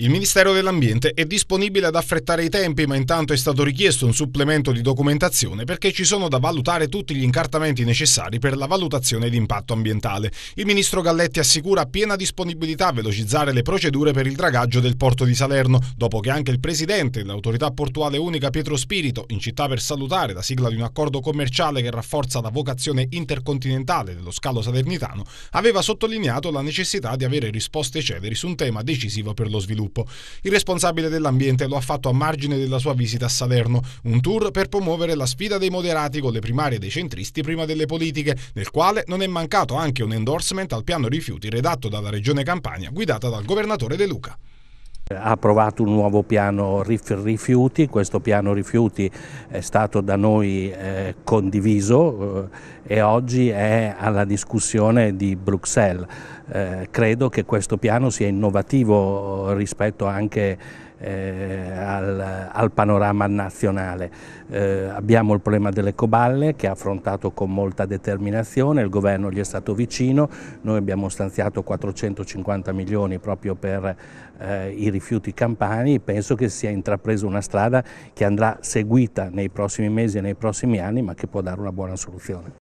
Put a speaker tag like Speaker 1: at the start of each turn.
Speaker 1: Il Ministero dell'Ambiente è disponibile ad affrettare i tempi, ma intanto è stato richiesto un supplemento di documentazione perché ci sono da valutare tutti gli incartamenti necessari per la valutazione di impatto ambientale. Il ministro Galletti assicura piena disponibilità a velocizzare le procedure per il dragaggio del porto di Salerno, dopo che anche il presidente dell'autorità portuale unica Pietro Spirito, in città per salutare la sigla di un accordo commerciale che rafforza la vocazione intercontinentale dello scalo salernitano, aveva sottolineato la necessità di avere risposte celeri su un tema decisivo per lo sviluppo gruppo. Il responsabile dell'ambiente lo ha fatto a margine della sua visita a Salerno, un tour per promuovere la sfida dei moderati con le primarie dei centristi prima delle politiche, nel quale non è mancato anche un endorsement al piano rifiuti redatto dalla Regione Campania, guidata dal governatore De Luca.
Speaker 2: Ha approvato un nuovo piano rifiuti, questo piano rifiuti è stato da noi eh, condiviso eh, e oggi è alla discussione di Bruxelles. Eh, credo che questo piano sia innovativo rispetto anche eh, al, al, panorama nazionale. Eh, abbiamo il problema delle coballe che ha affrontato con molta determinazione, il governo gli è stato vicino, noi abbiamo stanziato 450 milioni proprio per eh, i rifiuti campani, penso che sia intrapresa una strada che andrà seguita nei prossimi mesi e nei prossimi anni ma che può dare una buona soluzione.